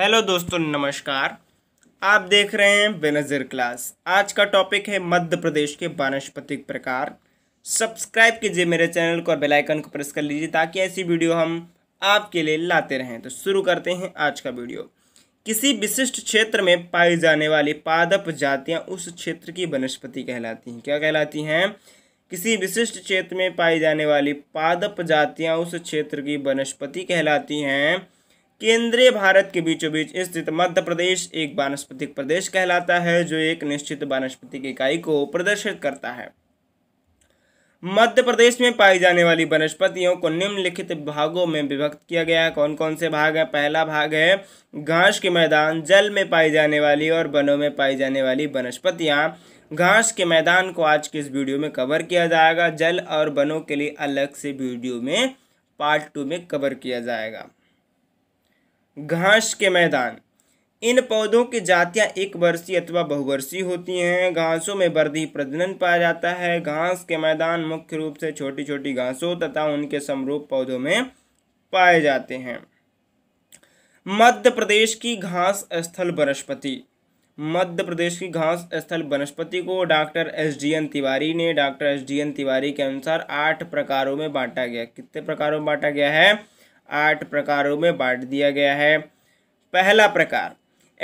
hello दोस्तों नमस्कार आप देख रहे हैं बेनज़र क्लास आज का टॉपिक है मध्य प्रदेश के वानस्पतिक प्रकार सब्सक्राइब कीजिए मेरे चैनल को और बेल आइकन को प्रेस कर लीजिए ताकि ऐसी वीडियो हम आपके लिए लाते रहें तो शुरू करते हैं आज का वीडियो किसी विशिष्ट क्षेत्र में पाई जाने वाली पादप जातियाँ उस क्षेत्र की वनस्पति कहलाती हैं क्या कहलाती हैं किसी विशिष्ट क्षेत्र में पाई जाने वाली पादप जातियाँ उस क्षेत्र की वनस्पति कहलाती हैं केंद्रीय भारत के बीचों बीच स्थित मध्य प्रदेश एक वानस्पतिक प्रदेश कहलाता है जो एक निश्चित वानस्पतिक इकाई को प्रदर्शित करता है मध्य प्रदेश में पाई जाने वाली वनस्पतियों को निम्नलिखित भागों में विभक्त किया गया है कौन कौन से भाग हैं पहला भाग है घास के मैदान जल में पाई जाने वाली और वनों में पाई जाने वाली वनस्पतियाँ घास के मैदान को आज के इस वीडियो में कवर किया जाएगा जल और वनों के लिए अलग से वीडियो में पार्ट टू में कवर किया जाएगा घास के मैदान इन पौधों की जातियां एक वर्षीय अथवा बहुवर्षीय होती हैं घासों में वर्दी प्रजनन पाया जाता है घास के मैदान मुख्य रूप से छोटी छोटी घासों तथा उनके समरूप पौधों में पाए जाते हैं मध्य प्रदेश की घास स्थल वनस्पति मध्य प्रदेश की घास स्थल वनस्पति को doctor S D N Tiwari ने doctor S D N Tiwari के अनुसार आठ प्रकारों में बांटा गया कितने प्रकारों में बांटा गया है आठ प्रकारों में बांट दिया गया है पहला प्रकार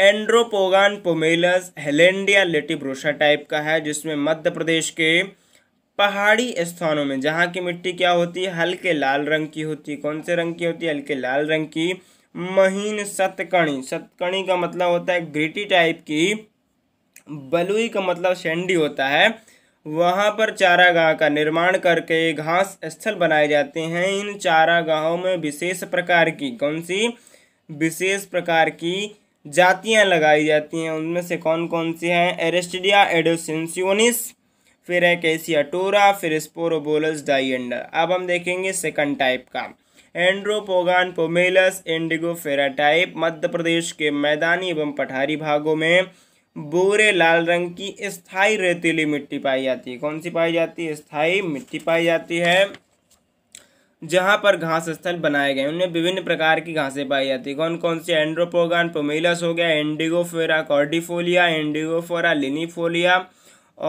एंड्रोपोगान पोमेलस हेलेंडिया लेटिब्रोसा टाइप का है जिसमें मध्य प्रदेश के पहाड़ी स्थानों में जहाँ की मिट्टी क्या होती है हल्के लाल रंग की होती है कौन से रंग की होती है हल्के लाल रंग की महीन सतकणी सतकणी का मतलब होता है ग्रिटी टाइप की बलुई का मतलब सेंडी होता है वहाँ पर चारागाह का निर्माण करके घास स्थल बनाए जाते हैं इन चारागाहों में विशेष प्रकार की कौन सी विशेष प्रकार की जातियाँ लगाई जाती हैं उनमें से कौन कौन सी हैं एरेस्टिडिया एडोसेंसियोनिस फिर है कैसिया टोरा फिर स्पोरोबोलस डाइंडर अब हम देखेंगे सेकंड टाइप का एंड्रोपोगान पोमेलस एंडिगोफेरा टाइप मध्य प्रदेश के मैदानी एवं पठारी भागों में बोरे लाल रंग की स्थायी रेतीली मिट्टी पाई जाती है कौन सी पाई जाती है स्थाई मिट्टी पाई जाती है जहाँ पर घास स्थल बनाए गए उनमें विभिन्न प्रकार की घासें पाई जाती है कौन कौन सी एंड्रोपोगान पोमेलस हो गया एंडिगोफेरा कॉर्डिफोलिया एंडिगोफोरा लिनीफोलिया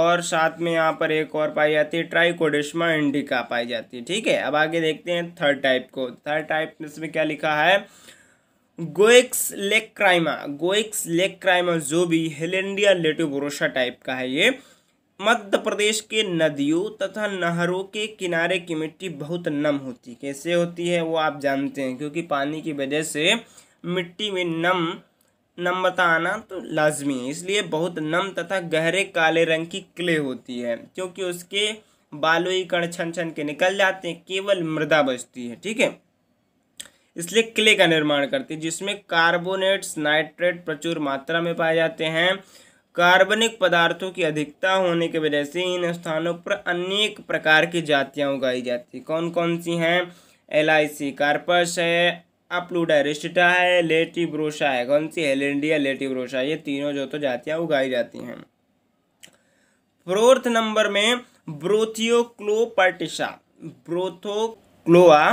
और साथ में यहाँ पर एक और पाई जाती है ट्राइकोडिश्मा इंडिका पाई जाती है ठीक है अब आगे देखते हैं थर्ड टाइप को थर्ड टाइप इसमें क्या लिखा है गोएक्स लेक क्राइमा गोएक्स लेक क्राइमा जो भी हेलेंडिया लेटोबोरोसा टाइप का है ये मध्य प्रदेश के नदियों तथा नहरों के किनारे की मिट्टी बहुत नम होती कैसे होती है वो आप जानते हैं क्योंकि पानी की वजह से मिट्टी में नम नम्रता आना तो लाजमी है इसलिए बहुत नम तथा गहरे काले रंग की क्ले होती है क्योंकि उसके बालुई कण छन छन के निकल जाते हैं केवल मृदा बचती है ठीक है इसलिए क्ले का निर्माण करती है जिसमें कार्बोनेट्स नाइट्रेट प्रचुर मात्रा में पाए जाते हैं कार्बनिक पदार्थों की अधिकता होने की वजह से इन स्थानों पर अनेक प्रकार की जातियाँ उगाई जाती कौन कौन सी हैं एल आई सी कार्पस है अपलूडारिस्टा है ब्रोशा है कौन सी लेटी ब्रोशा ये तीनों जो तो जातियाँ उगाई जाती हैं फोर्थ नंबर में ब्रोथियोक्लोपर्टिशा ब्रोथोक्लोआ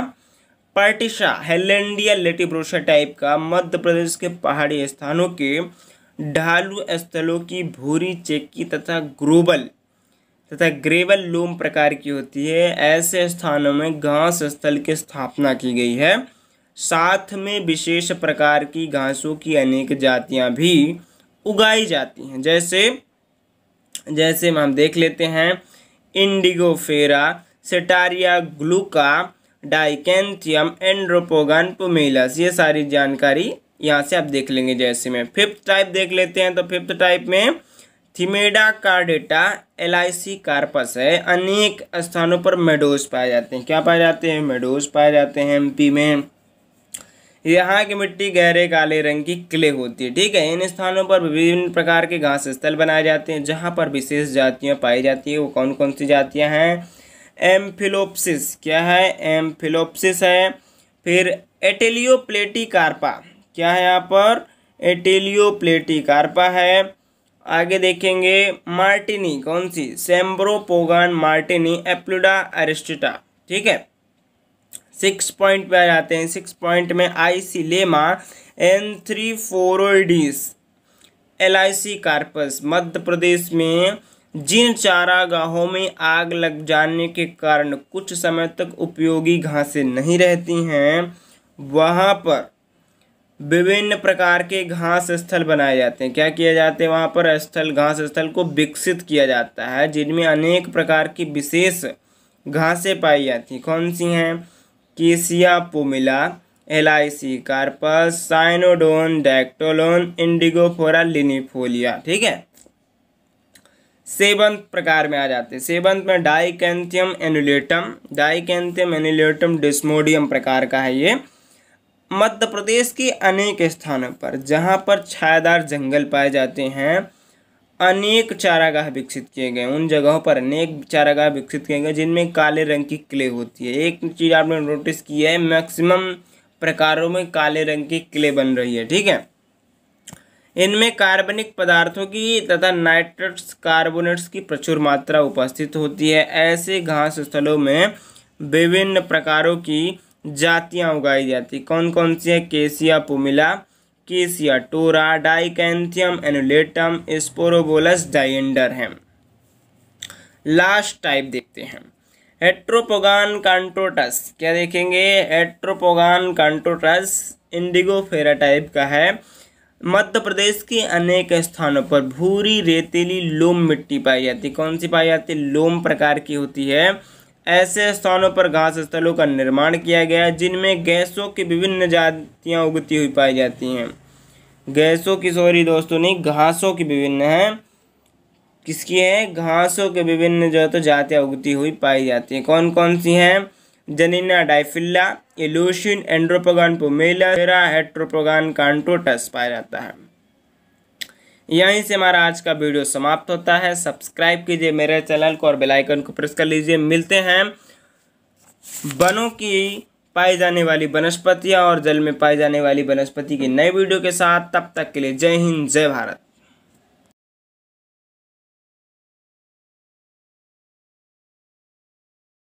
पर्टिशा हेलेंडिया लेटिब्रोशा टाइप का मध्य प्रदेश के पहाड़ी स्थानों के ढालू स्थलों की भूरी चेकी तथा ग्रोबल तथा ग्रेवल लोम प्रकार की होती है ऐसे स्थानों में घास स्थल की स्थापना की गई है साथ में विशेष प्रकार की घासों की अनेक जातियां भी उगाई जाती हैं जैसे जैसे हम देख लेते हैं इंडिगोफेरा सेटारिया ग्लूका डाइकेंथियम एंड्रोपोगान पोमेलस ये सारी जानकारी यहाँ से आप देख लेंगे जैसे में फिफ्थ टाइप देख लेते हैं तो फिफ्थ टाइप में थीमेडा कार्डेटा एल कार्पस है अनेक स्थानों पर मेडोज पाए जाते हैं क्या पाए जाते हैं मेडोज पाए जाते हैं एमपी में यहाँ की मिट्टी गहरे काले रंग की क्ले होती है ठीक है इन स्थानों पर विभिन्न प्रकार के घास स्थल बनाए जाते हैं जहाँ पर विशेष जातियाँ पाई जाती है वो कौन कौन सी जातियाँ हैं एम्फिलोपसिस क्या है एम्फिलोपसिस है फिर एटेलियोप्लेटिकार्पा क्या है यहाँ पर एटेलियोप्लेटिकार्पा है आगे देखेंगे मार्टिनी कौन सी सेम्ब्रोपोगान मार्टिनी एप्लुडा एरिस्टिटा ठीक है सिक्स पॉइंट पे आ जाते हैं सिक्स पॉइंट में आई सी लेमा एन थ्री फोरोडिस एल आई सी कार्पस मध्य प्रदेश में जिन चारागाहों में आग लग जाने के कारण कुछ समय तक उपयोगी घासें नहीं रहती हैं वहाँ पर विभिन्न प्रकार के घास स्थल बनाए जाते हैं क्या किया जाते हैं वहाँ पर स्थल घास स्थल को विकसित किया जाता है जिनमें अनेक प्रकार की विशेष घासें पाई जाती हैं कौन सी हैं केसिया पोमिला एलाइसी कार्पस साइनोडोन डैक्टोलोन इंडिगोफोरा लिनिफोलिया ठीक है सेवंत प्रकार में आ जाते हैं सेवंत में डाइकैंथियम एनुलेटम डाइकैंथियम एनुलेटम डिस्मोडियम प्रकार का है ये मध्य प्रदेश के अनेक स्थानों पर जहाँ पर छायादार जंगल पाए जाते हैं अनेक चारागाह विकसित किए गए उन जगहों पर अनेक चारागाह विकसित किए गए जिनमें काले रंग की क्ले होती है एक चीज़ आपने नोटिस की है मैक्सिमम प्रकारों में काले रंग की क्ले बन रही है ठीक है इनमें कार्बनिक पदार्थों की तथा नाइट्रेट्स कार्बोनेट्स की प्रचुर मात्रा उपस्थित होती है ऐसे घास स्थलों में विभिन्न प्रकारों की जातियां उगाई जाती कौन कौन सी है केसिया पुमिला केसिया टोरा डाइकैंथियम एनुलेटम स्पोरोबोलस डाइंडर हैं लास्ट टाइप देखते हैं एट्रोपोगान कंटोटस क्या देखेंगे एट्रोपोगान कंटोटस इंडिगो फेरा टाइप का है मध्य प्रदेश के अनेक स्थानों पर भूरी रेतीली लोम मिट्टी पाई जाती है कौन सी पाई जाती है लोम प्रकार की होती है ऐसे स्थानों पर घास स्थलों का निर्माण किया गया जिनमें गैसों की विभिन्न जातियां उगती हुई पाई जाती हैं गैसों की सॉरी दोस्तों नहीं घासों की विभिन्न है किसकी है घासों के विभिन्न जो तो जातियाँ उगती हुई पाई जाती हैं कौन कौन सी हैं जनिना डाइफिल्ला एलोशिन एंड्रोपोगान पोमेला मेरा हेट्रोपोगान कांटोटस पाया जाता है यहीं से हमारा आज का वीडियो समाप्त होता है सब्सक्राइब कीजिए मेरे चैनल को और बेल आइकन को प्रेस कर लीजिए मिलते हैं वनों की पाई जाने वाली वनस्पतियाँ और जल में पाई जाने वाली वनस्पति की नई वीडियो के साथ तब तक के लिए जय हिंद जय भारत